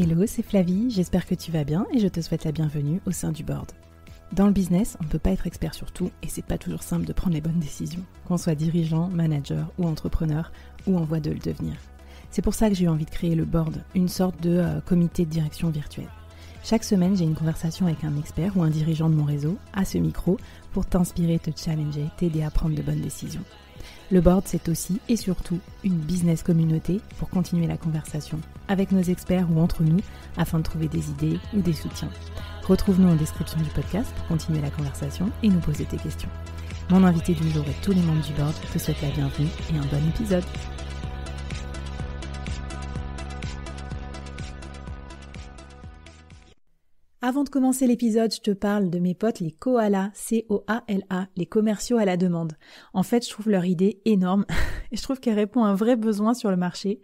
Hello, c'est Flavie, j'espère que tu vas bien et je te souhaite la bienvenue au sein du board. Dans le business, on ne peut pas être expert sur tout et c'est pas toujours simple de prendre les bonnes décisions, qu'on soit dirigeant, manager ou entrepreneur ou en voie de le devenir. C'est pour ça que j'ai eu envie de créer le board, une sorte de euh, comité de direction virtuelle. Chaque semaine, j'ai une conversation avec un expert ou un dirigeant de mon réseau à ce micro pour t'inspirer, te challenger, t'aider à prendre de bonnes décisions. Le board, c'est aussi et surtout une business communauté pour continuer la conversation avec nos experts ou entre nous afin de trouver des idées ou des soutiens. Retrouve-nous en description du podcast pour continuer la conversation et nous poser tes questions. Mon invité du jour et tous les membres du board te souhaitent la bienvenue et un bon épisode. Avant de commencer l'épisode, je te parle de mes potes les Koala, C-O-A-L-A, les commerciaux à la demande. En fait, je trouve leur idée énorme et je trouve qu'elle répond à un vrai besoin sur le marché.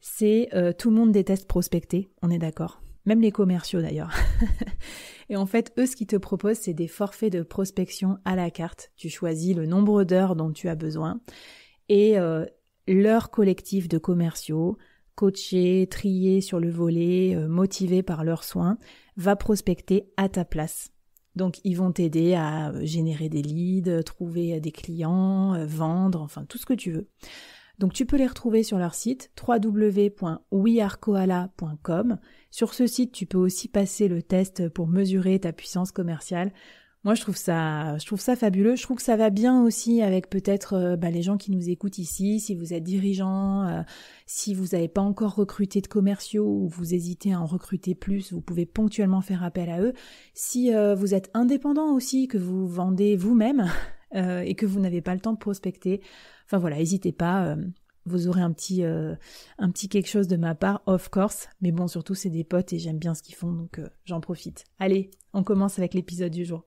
C'est euh, tout le monde déteste prospecter, on est d'accord. Même les commerciaux d'ailleurs. et en fait, eux, ce qu'ils te proposent, c'est des forfaits de prospection à la carte. Tu choisis le nombre d'heures dont tu as besoin et euh, leur collectif de commerciaux coachés, triés sur le volet, euh, motivés par leurs soins, va prospecter à ta place. Donc ils vont t'aider à euh, générer des leads, euh, trouver des clients, vendre, enfin tout ce que tu veux. Donc tu peux les retrouver sur leur site www.wearcoala.com. Sur ce site, tu peux aussi passer le test pour mesurer ta puissance commerciale. Moi, je trouve ça, je trouve ça fabuleux. Je trouve que ça va bien aussi avec peut-être euh, bah, les gens qui nous écoutent ici. Si vous êtes dirigeant, euh, si vous n'avez pas encore recruté de commerciaux ou vous hésitez à en recruter plus, vous pouvez ponctuellement faire appel à eux. Si euh, vous êtes indépendant aussi, que vous vendez vous-même et que vous n'avez pas le temps de prospecter, enfin voilà, n'hésitez pas. vous aurez un petit, un petit quelque chose de ma part, of course. Mais bon, surtout, c'est des potes et j'aime bien ce qu'ils font, donc j'en profite. Allez, on commence avec l'épisode du jour.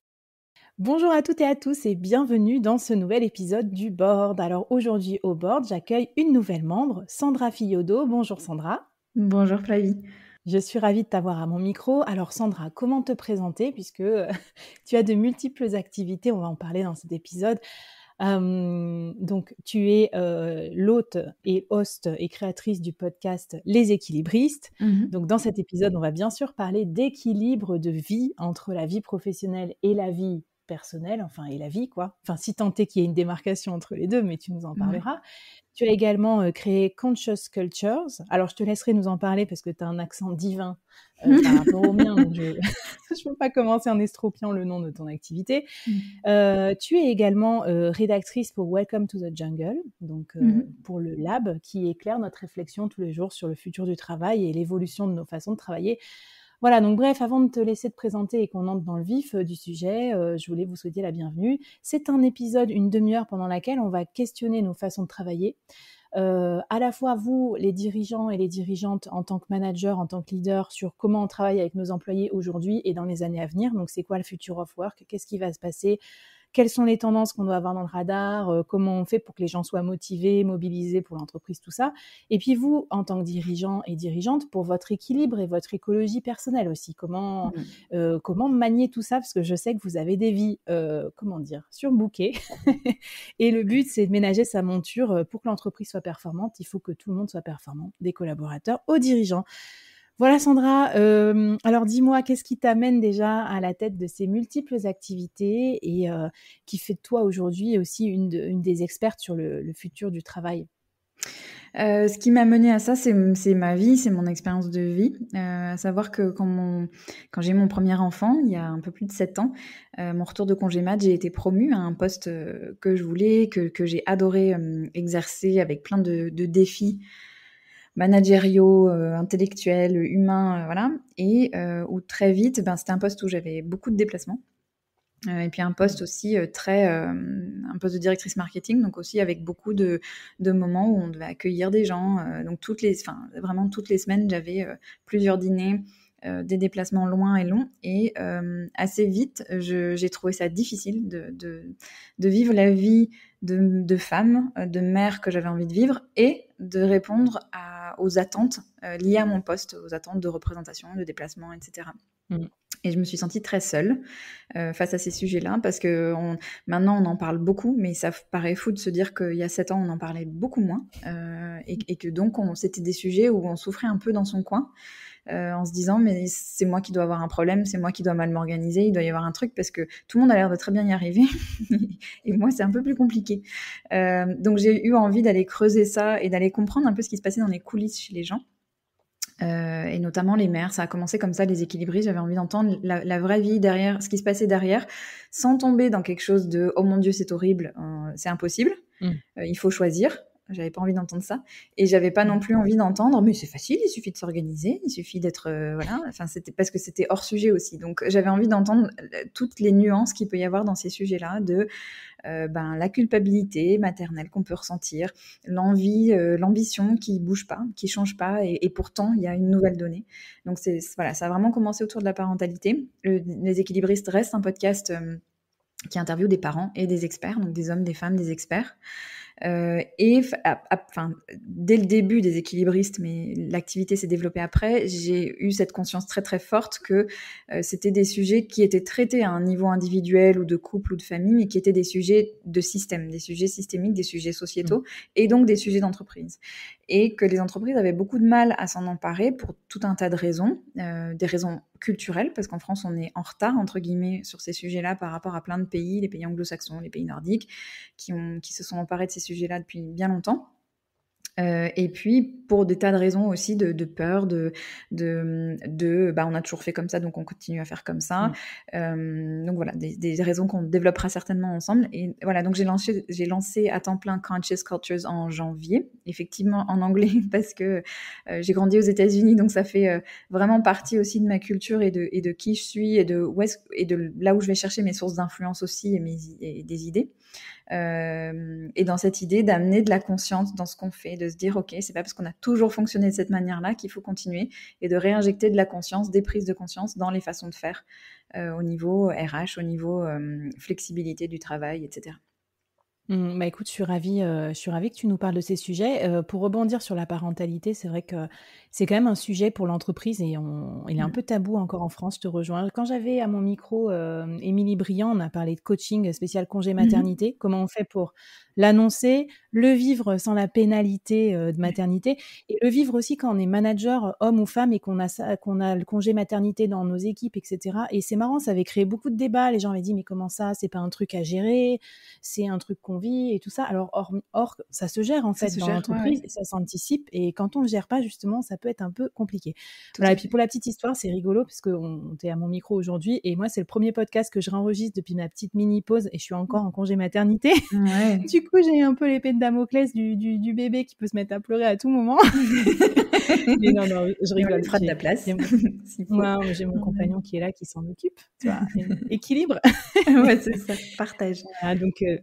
Bonjour à toutes et à tous et bienvenue dans ce nouvel épisode du Board. Alors aujourd'hui au Board, j'accueille une nouvelle membre, Sandra Fillodo. Bonjour Sandra. Bonjour Flavie. Je suis ravie de t'avoir à mon micro. Alors Sandra, comment te présenter puisque euh, tu as de multiples activités, on va en parler dans cet épisode. Hum, donc tu es euh, l'hôte et host et créatrice du podcast Les équilibristes. Mhm. Donc dans cet épisode, on va bien sûr parler d'équilibre de vie entre la vie professionnelle et la vie personnel, enfin, et la vie, quoi. Enfin, si tant est qu'il y ait une démarcation entre les deux, mais tu nous en parleras. Tu as également euh, créé Conscious Cultures. Alors, je te laisserai nous en parler parce que tu as un accent divin euh, par rapport au mien. je ne peux pas commencer en estropiant le nom de ton activité. Mm. Euh, tu es également rédactrice pour Welcome to the Jungle, donc mm. pour le lab qui éclaire notre réflexion tous les jours sur le futur du travail et l'évolution de nos façons de travailler voilà, donc bref, avant de te laisser te présenter et qu'on entre dans le vif euh, du sujet, euh, je voulais vous souhaiter la bienvenue. C'est un épisode, une demi-heure pendant laquelle on va questionner nos façons de travailler. Euh, à la fois vous, les dirigeants et les dirigeantes en tant que manager, en tant que leader, sur comment on travaille avec nos employés aujourd'hui et dans les années à venir. Donc, c'est quoi le future of work Qu'est-ce qui va se passer quelles sont les tendances qu'on doit avoir dans le radar, euh, comment on fait pour que les gens soient motivés, mobilisés pour l'entreprise, tout ça. Et puis vous, en tant que dirigeant et dirigeante, pour votre équilibre et votre écologie personnelle aussi, comment, mmh. euh, comment manier tout ça, parce que je sais que vous avez des vies, euh, comment dire, bouquet. et le but, c'est de ménager sa monture pour que l'entreprise soit performante. Il faut que tout le monde soit performant, des collaborateurs aux dirigeants. Voilà Sandra, euh, alors dis-moi, qu'est-ce qui t'amène déjà à la tête de ces multiples activités et euh, qui fait de toi aujourd'hui aussi une, des expertes sur le, futur du travail euh, ce qui m'a mené à ça, c'est ma vie, c'est mon expérience de vie. à savoir que quand, j'ai mon premier enfant, il y a un peu plus de 7 ans, mon retour de congé mat, j'ai été promue à un poste que je voulais, que, j'ai adoré exercer avec plein de défis managériaux, intellectuel intellectuels, humains, euh, voilà. Et euh, où très vite, ben, c'était un poste où j'avais beaucoup de déplacements. Euh, et puis un poste aussi très, un poste de directrice marketing, donc aussi avec beaucoup de, de moments où on devait accueillir des gens. donc toutes les, enfin vraiment toutes les semaines, j'avais plusieurs dîners, des déplacements loin et longs. Et assez vite, j'ai trouvé ça difficile de, de, de, vivre la vie de, de femme, de mère que j'avais envie de vivre et de répondre aux attentes euh, liées à mon poste, aux attentes de représentation, de déplacement, etc. Mm. Et je me suis sentie très seule euh, face à ces sujets-là, parce que maintenant on en parle beaucoup, mais ça paraît fou de se dire qu'il y a sept ans on en parlait beaucoup moins, euh, et, que donc c'était des sujets où on souffrait un peu dans son coin. Euh, en se disant mais c'est moi qui dois avoir un problème, c'est moi qui dois mal m'organiser, il doit y avoir un truc parce que tout le monde a l'air de très bien y arriver et moi c'est un peu plus compliqué. Euh, donc j'ai eu envie d'aller creuser ça et d'aller comprendre un peu ce qui se passait dans les coulisses chez les gens. Euh, et notamment les mères. Ça a commencé comme ça, les équilibrer. J'avais envie d'entendre la, vraie vie derrière, ce qui se passait derrière, sans tomber dans quelque chose de oh mon Dieu, c'est horrible, c'est impossible, mm. il faut choisir. J'avais pas envie d'entendre ça. Et j'avais pas non plus envie d'entendre, mais c'est facile, il suffit de s'organiser, il suffit d'être. Euh, voilà. Enfin, c'était parce que c'était hors sujet aussi. Donc, j'avais envie d'entendre euh, toutes les nuances qu'il peut y avoir dans ces sujets-là de euh, ben, la culpabilité maternelle qu'on peut ressentir, l'envie, l'ambition qui bouge pas, qui change pas, et, pourtant, il y a une nouvelle donnée. Donc, c'est, voilà, ça a vraiment commencé autour de la parentalité. les équilibristes restent un podcast qui interviewe des parents et des experts, donc des hommes, des femmes, des experts. Euh, et enfin, dès le début des équilibristes, mais l'activité s'est développée après, j'ai eu cette conscience très très forte que euh, c'était des sujets qui étaient traités à un niveau individuel ou de couple ou de famille, mais qui étaient des sujets de système, des sujets systémiques, des sujets sociétaux, mmh. et donc des sujets d'entreprise et que les entreprises avaient beaucoup de mal à s'en emparer pour tout un tas de raisons, euh, des raisons culturelles, parce qu'en France, on est en retard, entre guillemets, sur ces sujets-là par rapport à plein de pays, les pays anglo-saxons, les pays nordiques, qui se sont emparés de ces sujets-là depuis bien longtemps. Euh, et puis pour des tas de raisons aussi de, peur, de, de, bah, on a toujours fait comme ça, donc on continue à faire comme ça. Mm. Euh, donc voilà, des, raisons qu'on développera certainement ensemble. Et voilà, donc j'ai lancé, j'ai lancé à temps plein Conscious Cultures en janvier, effectivement en anglais parce que euh, j'ai grandi aux États-Unis, donc ça fait vraiment partie aussi de ma culture et de, et de qui je suis et de, où est et de là où je vais chercher mes sources d'influence aussi et, mes, et des idées. Euh, et dans cette idée d'amener de la conscience dans ce qu'on fait, de se dire ok, c'est pas parce qu'on a toujours fonctionné de cette manière-là qu'il faut continuer, et de réinjecter de la conscience, des prises de conscience dans les façons de faire euh, au niveau RH, au niveau euh, flexibilité du travail, etc. Mmh, bah écoute, je suis ravie, euh, je suis ravie que tu nous parles de ces sujets. Euh, pour rebondir sur la parentalité, c'est vrai que c'est quand même un sujet pour l'entreprise et on, il est un mmh. peu tabou encore en France, je te rejoindre. Quand j'avais à mon micro euh, Émilie Briand, on a parlé de coaching spécial congé mmh maternité, comment on fait pour l'annoncer, le vivre sans la pénalité de maternité et le vivre aussi quand on est manager homme ou femme et qu'on a, ça, qu'on a le congé maternité dans nos équipes, etc. Et c'est marrant, ça avait créé beaucoup de débats. Les gens avaient dit, mais comment ça, c'est pas un truc à gérer, c'est un truc qu'on vie et tout ça. Alors, or, ça se gère en fait dans l'entreprise, ça s'anticipe et quand on le gère pas justement, ça peut être un peu compliqué. voilà. Et puis pour la petite histoire, c'est rigolo parce que on était à mon micro aujourd'hui et moi c'est le premier podcast que je réenregistre depuis ma petite mini pause et je suis encore en congé maternité. du coup, j'ai un peu l'épée de Damoclès du, bébé qui peut se mettre à pleurer à tout moment. mais non, non, je rigole. Tu de la place. J'ai mon, compagnon qui est là, qui s'en occupe. équilibre. c'est ça. Partage. donc, euh,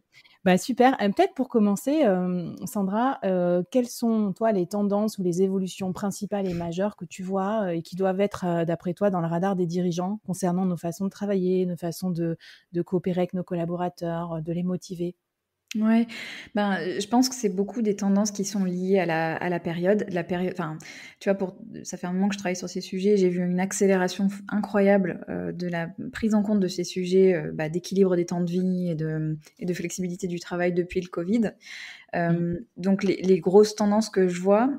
bah, super. Euh, peut-être pour commencer, euh, Sandra, euh, quelles sont, toi, les tendances ou les évolutions principales et majeures que tu vois et qui doivent être, d'après toi, dans le radar des dirigeants concernant nos façons de travailler, nos façons de coopérer avec nos collaborateurs, de les motiver Ouais, ben je pense que c'est beaucoup des tendances qui sont liées à la, à la période, la période. Enfin, tu vois, pour ça fait un moment que je travaille sur ces sujets, j'ai vu une accélération incroyable euh, de la prise en compte de ces sujets euh, bah, d'équilibre des temps de vie et de, et de flexibilité du travail depuis le Covid. Euh, mmh. Donc les, les, grosses tendances que je vois,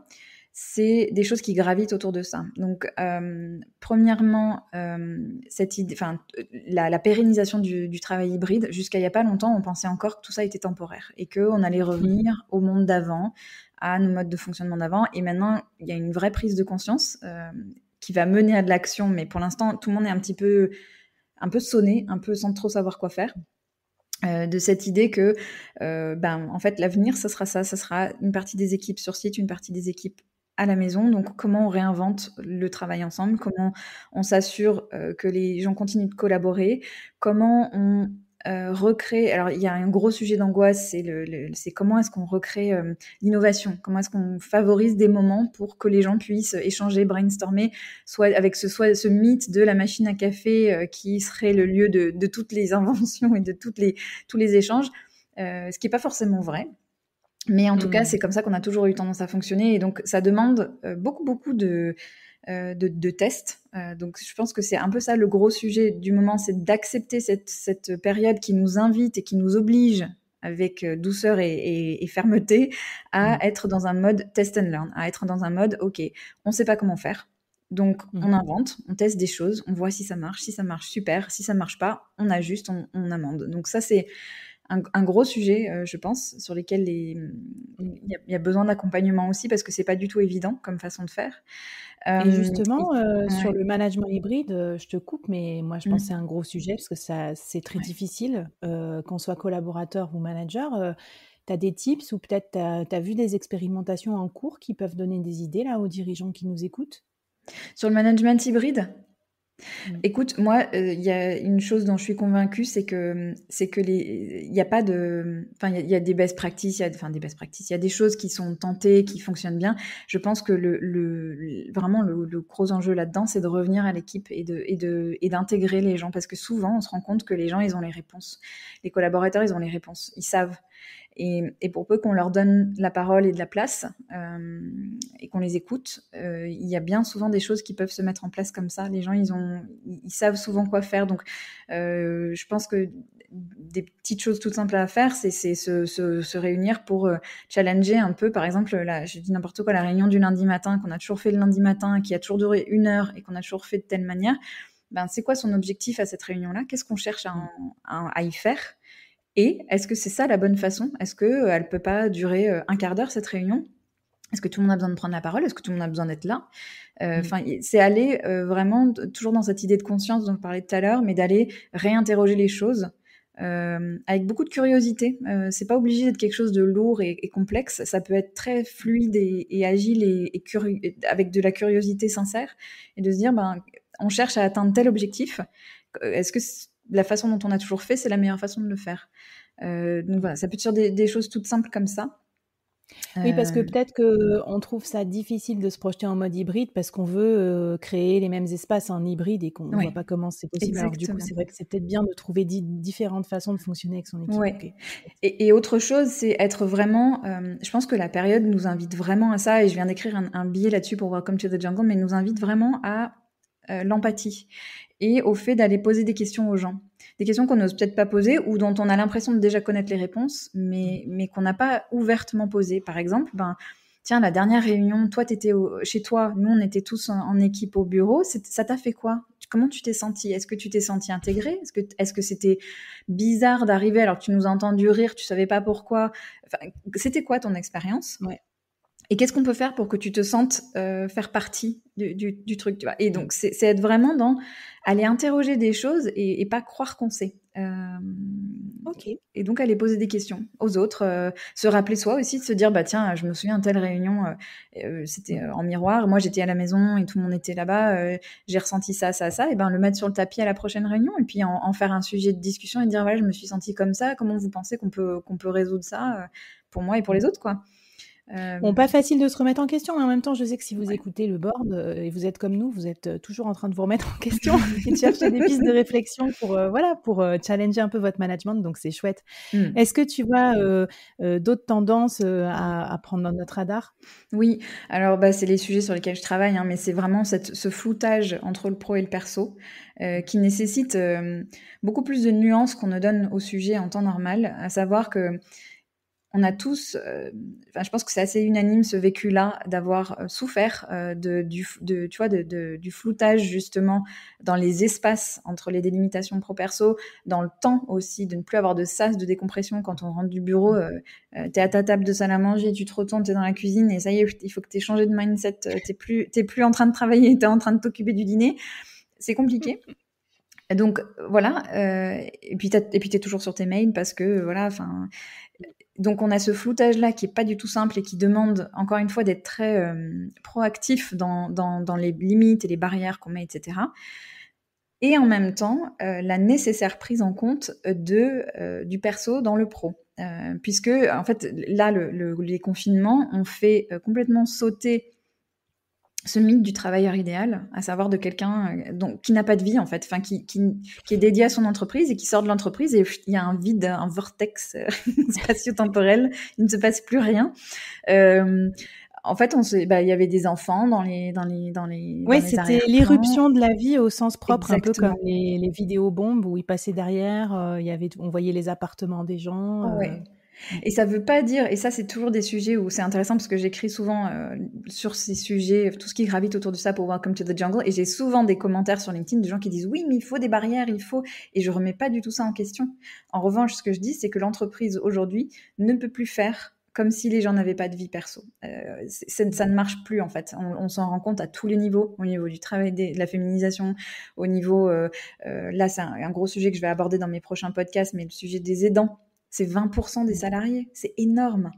c'est des choses qui gravitent autour de ça. Donc, euh, premièrement, euh, cette idée, enfin, euh, la, pérennisation du, travail hybride, jusqu'à il n'y a pas longtemps, on pensait encore que tout ça était temporaire et qu'on allait revenir mm. au monde d'avant, à nos modes de fonctionnement d'avant. Et maintenant, il y a une vraie prise de conscience qui va mener à de l'action. Mais pour l'instant, tout le monde est un petit peu, un peu sonné, un peu sans trop savoir quoi faire. de cette idée que, ben, en fait, l'avenir, ça sera ça, ça sera une partie des équipes sur site, une partie des équipes à la maison. Donc, comment on réinvente le travail ensemble Comment on s'assure euh, que les gens continuent de collaborer Comment on euh, recrée Alors, il y a un gros sujet d'angoisse, c'est, le, comment est-ce qu'on recrée euh, l'innovation Comment est-ce qu'on favorise des moments pour que les gens puissent échanger, brainstormer, soit avec ce, soit ce mythe de la machine à café qui serait le lieu de, toutes les inventions et de toutes les, tous les échanges, ce qui n'est pas forcément vrai. Mais en tout cas, mm. c'est comme ça qu'on a toujours eu tendance à fonctionner. Et donc, ça demande euh, beaucoup, beaucoup de, euh, de, tests. Euh, donc, je pense que c'est un peu ça le gros sujet du moment, c'est d'accepter cette, cette période qui nous invite et qui nous oblige avec douceur et, fermeté à mm. être dans un mode test and learn, à être dans un mode, OK, on ne sait pas comment faire. Donc, mm. on invente, on teste des choses, on voit si ça marche, si ça marche, super, si ça marche pas, on ajuste, on amende. Donc, ça, c'est un, gros sujet, euh, je pense, sur lesquels il y, a besoin d'accompagnement aussi parce que c'est pas du tout évident comme façon de faire. Euh, et justement, euh, sur le management hybride, je te coupe, mais moi je mm. pense que c'est un gros sujet parce que ça, c'est très difficile, qu'on soit collaborateur ou manager. tu as des tips ou peut-être tu as, as vu des expérimentations en cours qui peuvent donner des idées là aux dirigeants qui nous écoutent Sur le management hybride Mmh. Écoute, moi, euh, il y a une chose dont je suis convaincue, c'est que c'est que les, il n'y a pas de, enfin, il y, a des best practices, il y a, enfin, des best practices, il y des choses qui sont tentées, qui mmh. fonctionnent bien. Je pense que le, vraiment le, gros enjeu là-dedans, c'est de revenir à l'équipe et de de et d'intégrer les gens, parce que souvent, on se rend compte que les gens, ils ont les réponses, les collaborateurs, ils ont les réponses, ils savent. Et, pour peu qu'on leur donne la parole et de la place euh, et qu'on les écoute, euh, il y a bien souvent des choses qui peuvent se mettre en place comme ça. Les gens, ils, ont, ils savent souvent quoi faire. Donc, euh, je pense que des petites choses toutes simples à faire, c'est se, réunir pour challenger un peu. Par exemple, là, je dis n'importe quoi, la réunion du lundi matin qu'on a toujours fait le lundi matin, qui a toujours duré une heure et qu'on a toujours fait de telle manière. Ben, c'est quoi son objectif à cette réunion-là Qu'est-ce qu'on cherche à, y faire et est-ce que c'est ça la bonne façon Est-ce qu'elle euh, ne peut pas durer euh, un quart d'heure cette réunion est-ce que tout le monde a besoin de prendre la parole Est-ce que tout le monde a besoin d'être là euh, mmh. Enfin, c'est aller vraiment toujours dans cette idée de conscience dont je parlais tout à l'heure, mais d'aller réinterroger les choses avec beaucoup de curiosité. c'est pas obligé d'être quelque chose de lourd et, complexe. Ça peut être très fluide et, agile et, avec de la curiosité sincère et de se dire ben on cherche à atteindre tel objectif. Est-ce que la façon dont on a toujours fait, c'est la meilleure façon de le faire. Euh, donc voilà, ça peut être des, choses toutes simples comme ça. Oui, parce que euh, peut-être qu'on euh, trouve ça difficile de se projeter en mode hybride parce qu'on veut créer les mêmes espaces en hybride et qu'on ne voit pas comment c'est possible. Alors, du coup, c'est vrai que c'est peut-être bien de trouver différentes façons de fonctionner avec son équipe. Et, autre chose, c'est être vraiment. je pense que la période nous invite vraiment à ça et je viens d'écrire un, billet là-dessus pour Welcome to the Jungle, mais nous invite vraiment à l'empathie et au fait d'aller poser des questions aux gens. Des questions qu'on n'ose peut-être pas poser ou dont on a l'impression de déjà connaître les réponses, mais, mm. mais qu'on n'a pas ouvertement posées. Par exemple, ben, tiens, la dernière réunion, toi, tu étais chez toi, nous, on était tous en, équipe au bureau, ça t'a fait quoi Comment tu t'es senti Est-ce que tu t'es senti intégré Est-ce que est c'était bizarre d'arriver alors que tu nous as entendu rire, tu savais pas pourquoi enfin, C'était quoi ton expérience ouais. Et qu'est-ce qu'on peut faire pour que tu te sentes euh, faire partie du, truc, tu vois Et donc, c'est être vraiment dans aller interroger des choses et, pas croire qu'on sait. Euh, ok. Et donc, aller poser des questions aux autres, euh, se rappeler soi aussi, de se dire, bah tiens, je me souviens, telle réunion, c'était en miroir, moi j'étais à la maison et tout le monde était là-bas, j'ai ressenti ça, ça, ça, et ben le mettre sur le tapis à la prochaine réunion et puis en, faire un sujet de discussion et dire, voilà, je me suis sentie comme ça, comment vous pensez qu'on peut, qu'on peut résoudre ça pour moi et pour les autres, quoi. Euh, bon, pas facile de se remettre en question, mais en même temps, je sais que si vous écoutez le board euh, et vous êtes comme nous, vous êtes euh, toujours en train de vous remettre en question et de chercher des pistes de réflexion pour, voilà, pour challenger un peu votre management, donc c'est chouette. Mmh. Est-ce que tu vois d'autres tendances à, prendre dans notre radar Oui, alors bah, c'est les sujets sur lesquels je travaille, hein, mais c'est vraiment ce floutage entre le pro et le perso qui nécessite beaucoup plus de nuances qu'on ne donne au sujet en temps normal, à savoir que on a tous, euh, je pense que c'est assez unanime ce vécu-là d'avoir euh, souffert euh, du, de, tu du floutage justement dans les espaces entre les délimitations pro-perso, dans le temps aussi, de ne plus avoir de sas de décompression quand on rentre du bureau, t'es à ta table de salle à manger, tu te retournes, t'es dans la cuisine et ça y est, il faut que t'aies changé de mindset, t'es plus, plus en train de travailler, t'es en train de t'occuper du dîner. C'est compliqué. Donc voilà, et puis tu toujours sur tes mails parce que voilà, enfin, donc on a ce floutage-là qui n'est pas du tout simple et qui demande encore une fois d'être très euh, proactif dans, les limites et les barrières qu'on met, etc. Et en même temps, euh, la nécessaire prise en compte de, euh, du perso dans le pro. puisque en fait là, les confinements ont fait complètement sauter ce mythe du travailleur idéal, à savoir de quelqu'un euh, donc qui n'a pas de vie en fait, enfin qui, qui, qui, est dédié à son entreprise et qui sort de l'entreprise et il y a un vide, un vortex euh, spatio-temporel, il ne se passe plus rien. Euh, en fait, on bah, il bah, y avait des enfants dans les, dans les, dans les. Oui, c'était l'éruption de la vie au sens propre, un peu comme les, les vidéos bombes où ils passaient derrière, il y avait, on voyait les appartements des gens. Ah et ça veut pas dire, et ça c'est toujours des sujets où c'est intéressant parce que j'écris souvent euh, sur ces sujets, tout ce qui gravite autour de ça pour Welcome to the Jungle, et j'ai souvent des commentaires sur LinkedIn de gens qui disent oui mais il faut des barrières, il faut, et je remets pas du tout ça en question. En revanche, ce que je dis, c'est que l'entreprise aujourd'hui ne peut plus faire comme si les gens n'avaient pas de vie perso. Euh, ça ne marche plus en fait. On, s'en rend compte à tous les niveaux, au niveau du travail, de la féminisation, au niveau... Euh, là c'est un gros sujet que je vais aborder dans mes prochains podcasts, mais le sujet des aidants c'est 20% des mmh. salariés, c'est énorme.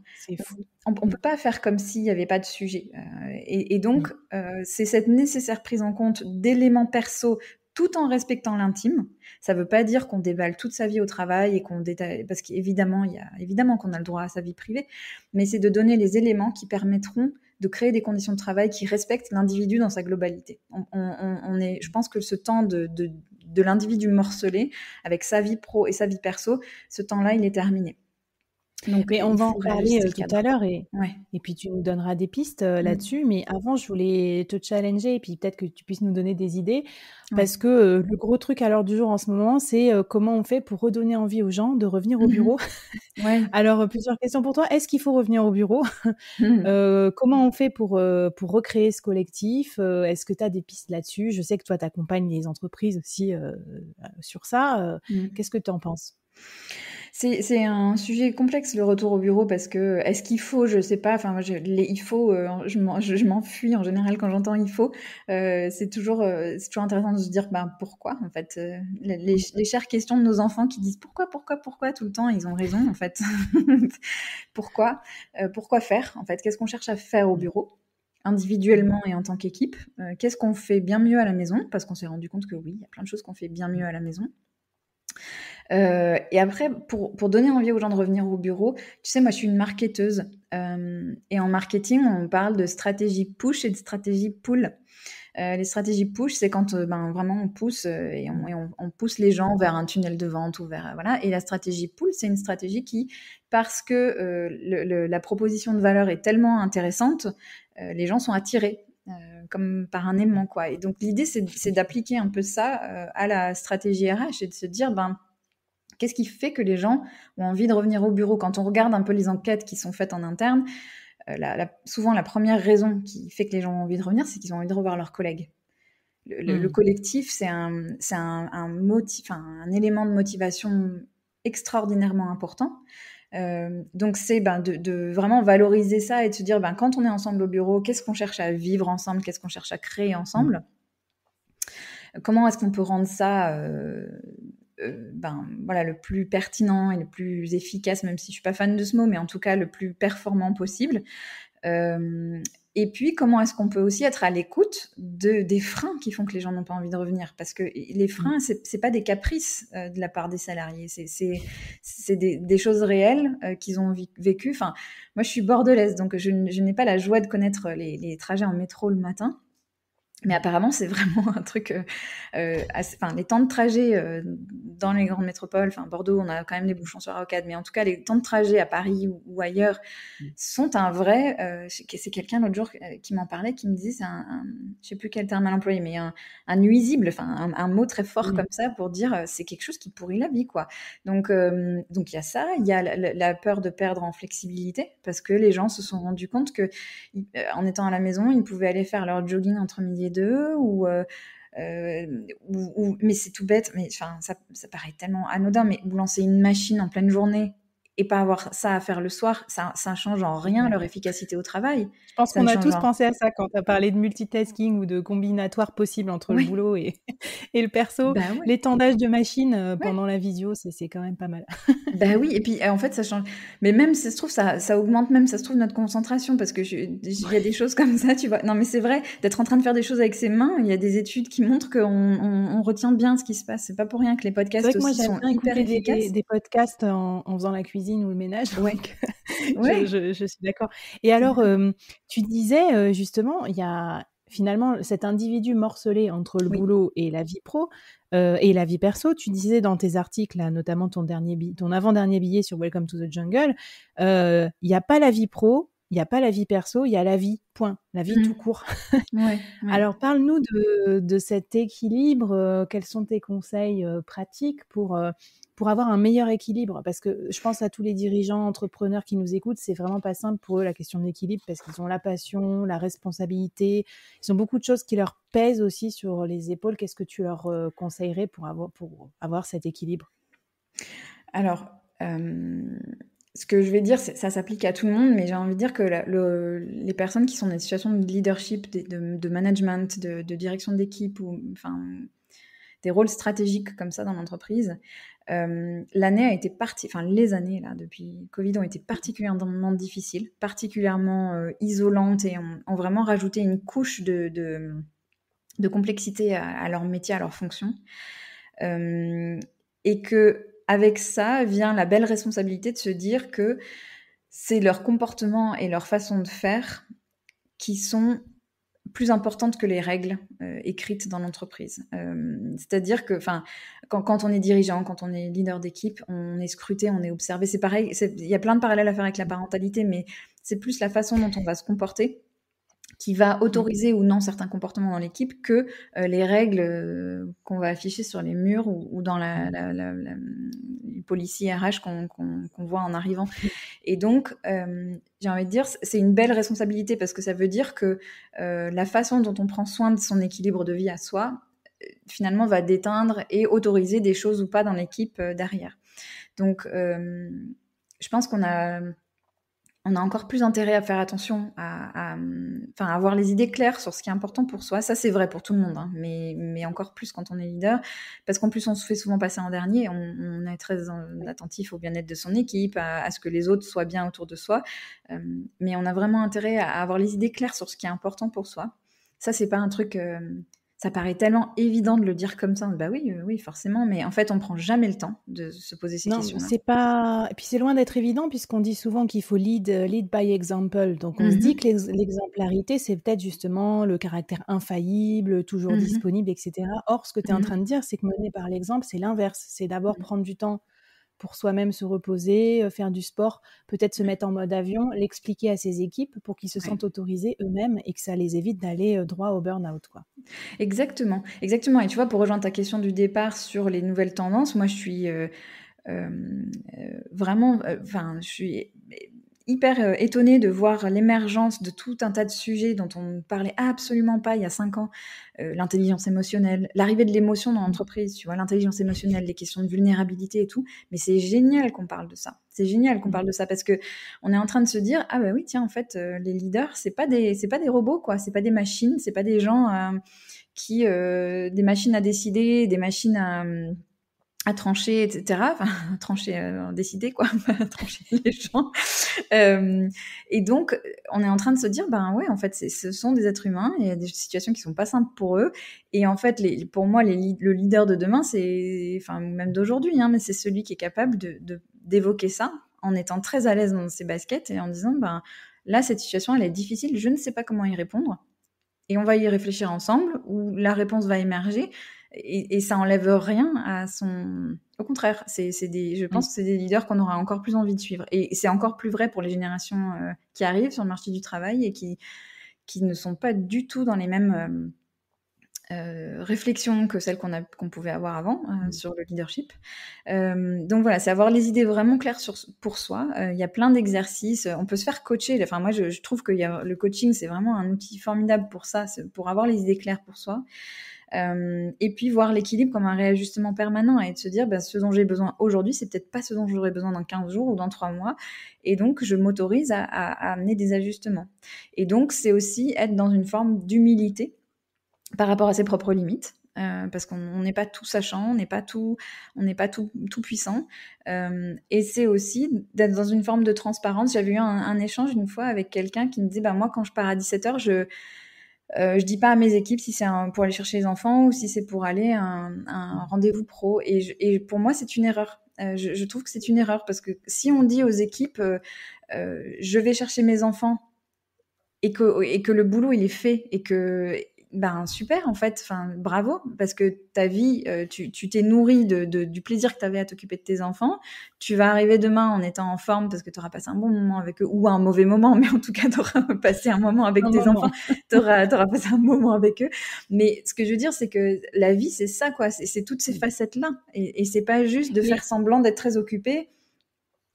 On ne peut pas faire comme s'il n'y avait pas de sujet. Euh, et, donc, mmh. euh, c'est cette nécessaire prise en compte d'éléments perso tout en respectant l'intime. Ça ne veut pas dire qu'on déballe toute sa vie au travail et qu'on détaille, parce qu'évidemment, il y évidemment qu'on a le droit à sa vie privée, mais c'est de donner les éléments qui permettront de créer des conditions de travail qui respectent l'individu dans sa globalité. On, est, je pense que ce temps de de l'individu morcelé avec sa vie pro et sa vie perso, ce temps-là, il est terminé on va en parler euh, tout à l'heure et, et puis tu nous donneras des pistes euh, mmh. là-dessus. Mais avant, je voulais te challenger et puis peut-être que tu puisses nous donner des idées. Parce que euh, le gros truc à l'heure du jour en ce moment, c'est comment on fait pour redonner envie aux gens de revenir au mmh bureau. Alors, plusieurs questions pour toi. Est-ce qu'il faut revenir au bureau mmh. Comment on fait pour, pour recréer ce collectif Est-ce que tu as des pistes là-dessus Je sais que toi, tu accompagnes les entreprises aussi sur ça. Qu'est-ce que tu en penses c'est un sujet complexe le retour au bureau parce que est-ce qu'il faut, je sais pas, enfin les il faut, euh, je m'enfuis en, général quand j'entends il faut. Euh, c'est toujours, euh, toujours intéressant de se dire ben, pourquoi en fait. Les, les, chères questions de nos enfants qui disent pourquoi, pourquoi, pourquoi tout le temps, ils ont raison en fait. pourquoi Pourquoi faire en fait Qu'est-ce qu'on cherche à faire au bureau individuellement et en tant qu'équipe Qu'est-ce qu'on fait bien mieux à la maison Parce qu'on s'est rendu compte que oui, il y a plein de choses qu'on fait bien mieux à la maison. Euh, et après, pour, donner envie aux gens de revenir au bureau, tu sais, moi, je suis une marketeuse. Euh, et en marketing, on parle de stratégie push et de stratégie pull. Euh, les stratégies push, c'est quand ben, vraiment on pousse et, on, pousse les gens vers un tunnel de vente ou vers voilà. Et la stratégie pull, c'est une stratégie qui, parce que la proposition de valeur est tellement intéressante, les gens sont attirés euh, comme par un aimant quoi. Et donc l'idée c'est d'appliquer un peu ça euh, à la stratégie RH et de se dire ben qu'est-ce qui fait que les gens ont envie de revenir au bureau quand on regarde un peu les enquêtes qui sont faites en interne euh, souvent la première raison qui fait que les gens ont envie de revenir, c'est qu'ils ont envie de revoir leurs collègues. Le, mm. collectif, c'est un, un, un, élément de motivation extraordinairement important. Euh, donc c'est ben, de, vraiment valoriser ça et de se dire ben, quand on est ensemble au bureau, qu'est-ce qu'on cherche à vivre ensemble, qu'est-ce qu'on cherche à créer ensemble, comment est-ce qu'on peut rendre ça euh, euh, ben, voilà, le plus pertinent et le plus efficace, même si je ne suis pas fan de ce mot, mais en tout cas le plus performant possible. Et puis, comment est-ce qu'on peut aussi être à l'écoute de, des freins qui font que les gens n'ont pas envie de revenir Parce que les mmh. freins, ce n'est pas des caprices euh, de la part des salariés, c'est des, choses réelles euh, qu'ils ont vécues. Enfin, moi, je suis bordelaise, donc je, n'ai pas la joie de connaître les trajets en métro le matin. Mais apparemment, c'est vraiment un truc. Euh, euh, enfin, les temps de trajet euh, dans les grandes métropoles, enfin Bordeaux, on a quand même des bouchons sur la rocade, mais en tout cas, les temps de trajet à Paris ou, ailleurs mm. sont un vrai. c'est quelqu'un l'autre jour qui m'en parlait, qui me disait, c'est un, je sais plus quel terme à l'employer, mais un, nuisible, enfin un, mot très fort mm. comme ça pour dire c'est quelque chose qui pourrit la vie, quoi. Donc, donc il y a ça, il y a la, peur de perdre en flexibilité parce que les gens se sont rendus compte que, en étant à la maison, ils pouvaient aller faire leur jogging entre midi et deux euh, euh, ou, mais c'est tout bête, mais ça, ça paraît tellement anodin, mais vous lancer une machine en pleine journée et pas avoir ça à faire le soir, ça, ça change en rien leur efficacité au travail. Je pense qu'on a tous pensé à ça quand tu as parlé de multitasking ou de combinatoire possible entre le boulot et, et le perso. Bah L'étendage de machine euh, pendant la visio, c'est quand même pas mal. bah oui, et puis euh, en fait, ça change. Mais même, ça se trouve, ça, ça augmente même, ça se trouve, notre concentration parce que il y a des choses comme ça, tu vois. Non, mais c'est vrai, d'être en train de faire des choses avec ses mains, il y a des études qui montrent qu'on on, retient bien ce qui se passe. C'est pas pour rien que les podcasts aussi moi, sont Des, podcasts en faisant la cuisine ou le ménage. Ouais. Euh, je, suis d'accord. Et alors, euh, tu disais euh, justement, il y a finalement cet individu morcelé entre le boulot et la vie pro et la vie perso. Tu disais dans tes articles, notamment ton, dernier ton avant-dernier billet sur Welcome to the Jungle, il n'y a pas la vie pro, il n'y a pas la vie perso, il y a la vie, point, la vie tout mmh. court. Alors parle-nous de, de, cet équilibre, quels sont tes conseils pratiques pour pour avoir un meilleur équilibre. Parce que je pense à tous les dirigeants, entrepreneurs qui nous écoutent, c'est vraiment pas simple pour eux la question de l'équilibre parce qu'ils ont la passion, la responsabilité, ils ont beaucoup de choses qui leur pèsent aussi sur les épaules. Qu'est-ce que tu leur euh, conseillerais pour avoir, pour avoir cet équilibre Alors, ce que je vais dire, ça s'applique à tout le monde, mais j'ai envie de dire que le, les personnes qui sont dans des situations de leadership, de, management, de, de direction d'équipe, ou enfin des rôles stratégiques comme ça dans l'entreprise, euh, l'année a été partie, enfin les années là depuis Covid ont été particulièrement difficiles, particulièrement euh, isolantes et ont, vraiment rajouté une couche de, de, complexité à, leur métier, à leur fonction. Euh, et que avec ça vient la belle responsabilité de se dire que c'est leur comportement et leur façon de faire qui sont plus importante que les règles euh, écrites dans l'entreprise. Euh, c'est-à-dire que, enfin, quand, quand, on est dirigeant, quand on est leader d'équipe, on est scruté, on est observé. C'est pareil. Il y a plein de parallèles à faire avec la parentalité, mais c'est plus la façon dont on va se comporter qui va autoriser ou non certains comportements dans l'équipe que euh, les règles euh, qu'on va afficher sur les murs ou, dans la, la, les RH qu'on voit en arrivant. Et donc, euh, j'ai envie de dire, c'est une belle responsabilité parce que ça veut dire que la façon dont on prend soin de son équilibre de vie à soi, finalement, va déteindre et autoriser des choses ou pas dans l'équipe derrière. Donc, je pense qu'on a on a encore plus intérêt à faire attention, à, avoir les idées claires sur ce qui est important pour soi. Ça, c'est vrai pour tout le monde, hein, mais, encore plus quand on est leader, parce qu'en plus, on se fait souvent passer en dernier. On, est très euh, attentif au bien-être de son équipe, à, ce que les autres soient bien autour de soi. Euh, mais on a vraiment intérêt à avoir les idées claires sur ce qui est important pour soi. Ça, c'est pas un truc euh, ça paraît tellement évident de le dire comme ça, bah oui, euh, oui, forcément, mais en fait, on prend jamais le temps de se poser ces questions. Non, c'est pas. Et puis c'est loin d'être évident puisqu'on dit souvent qu'il faut lead, euh, lead by example. Donc on se mhm. dit que l'exemplarité, c'est peut-être justement le caractère infaillible, toujours mhm. disponible, etc. Or, ce que tu es en mhm. train de dire, c'est que mener par l'exemple, c'est l'inverse. C'est d'abord prendre du temps pour soi-même se reposer, euh, faire du sport, peut-être se mettre en mode avion, l'expliquer à ses équipes pour qu'ils se sentent autorisés eux-mêmes et que ça les évite d'aller euh, droit au burn-out. Quoi. Exactement, exactement. Et tu vois, pour rejoindre ta question du départ sur les nouvelles tendances, moi je suis euh, vraiment, enfin, je suis hyper euh, étonnée de voir l'émergence de tout un tas de sujets dont on ne parlait absolument pas il y a cinq ans. Euh, l'intelligence émotionnelle, l'arrivée de l'émotion dans l'entreprise, tu vois, l'intelligence émotionnelle, les questions de vulnérabilité et tout. Mais c'est génial qu'on parle de ça. C'est génial qu'on parle de ça parce que on est en train de se dire ah bah oui tiens en fait euh, les leaders c'est pas des c'est pas des robots quoi, c'est pas des machines, c'est pas des gens qui des machines à décider, des machines à trancher, etc. Enfin, trancher, décider, quoi, trancher les gens. Euh, et donc, on est en train de se dire, ben ouais, en fait, ce sont des êtres humains, il y a des situations qui sont pas simples pour eux. Et en fait, pour moi, le leader de demain, c'est, enfin, même d'aujourd'hui, hein, mais c'est celui qui est capable de d'évoquer ça en étant très à l'aise dans ses baskets et en disant, ben là, cette situation, elle est difficile, je ne sais pas comment y répondre. Et on va y réfléchir ensemble, où la réponse va émerger, et, et ça enlève rien à son au contraire, je mmh. pense que c'est des leaders qu'on aura encore plus envie de suivre. Et c'est encore plus vrai pour les générations euh, qui arrivent sur le marché du travail et qui, ne sont pas du tout dans les mêmes euh, euh, réflexions que celles qu'on, pouvait avoir avant mmh. sur le leadership. donc voilà, c'est avoir les idées vraiment claires pour soi. Il y a plein d'exercices. On peut se faire coacher. Enfin, moi, je, trouve que le coaching, c'est vraiment un outil formidable pour ça, pour avoir les idées claires pour soi. Euh, et puis voir l'équilibre comme un réajustement permanent et de se dire bah, ce dont j'ai besoin aujourd'hui, c'est peut-être pas ce dont j'aurai besoin dans 15 jours ou dans 3 mois. Et donc, je m'autorise à, amener des ajustements. Et donc, c'est aussi être dans une forme d'humilité par rapport à ses propres limites. Euh, parce qu'on n'est pas tout sachant, on n'est pas tout, on n'est pas tout, tout puissant. Euh, et c'est aussi d'être dans une forme de transparence. J'avais eu un, échange une fois avec quelqu'un qui me dit, bah moi quand je pars à 17 h je je euh, je dis pas à mes équipes si c'est pour aller chercher les enfants ou si c'est pour aller à un, rendez-vous pro. Et, pour moi, c'est une erreur. Euh, je, trouve que c'est une erreur parce que si on dit aux équipes, euh, je vais chercher mes enfants et que, et que le boulot il est fait et que ben super en fait, enfin bravo, parce que ta vie, euh, tu t'es nourri de, du plaisir que tu avais à t'occuper de tes enfants. Tu vas arriver demain en étant en forme parce que tu auras passé un bon moment avec eux, ou un mauvais moment, mais en tout cas, tu auras passé un moment avec tes enfants, tu auras, passé un moment avec eux. Mais ce que je veux dire, c'est que la vie, c'est ça, quoi, c'est toutes ces facettes-là. Et, c'est pas juste de faire semblant d'être très occupé.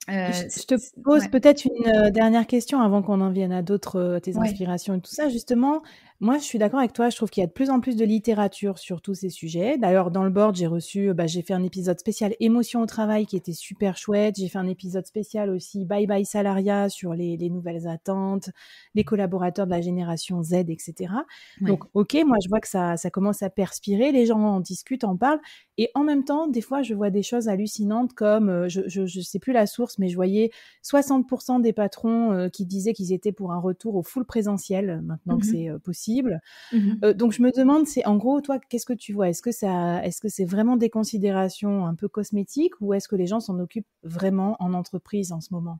Euh, je, te pose peut-être une euh, dernière question avant qu'on en vienne à d'autres, tes inspirations et tout ça. Justement, moi, je suis d'accord avec toi. Je trouve qu'il y a de plus en plus de littérature sur tous ces sujets. D'ailleurs, dans le board, j'ai reçu, euh, bah, j'ai fait un épisode spécial émotion au travail qui était super chouette. J'ai fait un épisode spécial aussi bye bye salariat sur les, nouvelles attentes, les collaborateurs de la génération Z, etc. Donc, ok, moi, je vois que ça, ça commence à perspirer. Les gens en discutent, en parlent. Et en même temps, des fois, je vois des choses hallucinantes comme, euh, je, ne sais plus la source, mais je voyais 60% des patrons euh, qui disaient qu'ils étaient pour un retour au full présentiel maintenant que mhm. c'est possible Mmh euh, donc je me demande, c'est en gros, toi, qu'est-ce que tu vois Est-ce que ça, ce que c'est vraiment des considérations un peu cosmétiques ou est-ce que les gens s'en occupent vraiment en entreprise en ce moment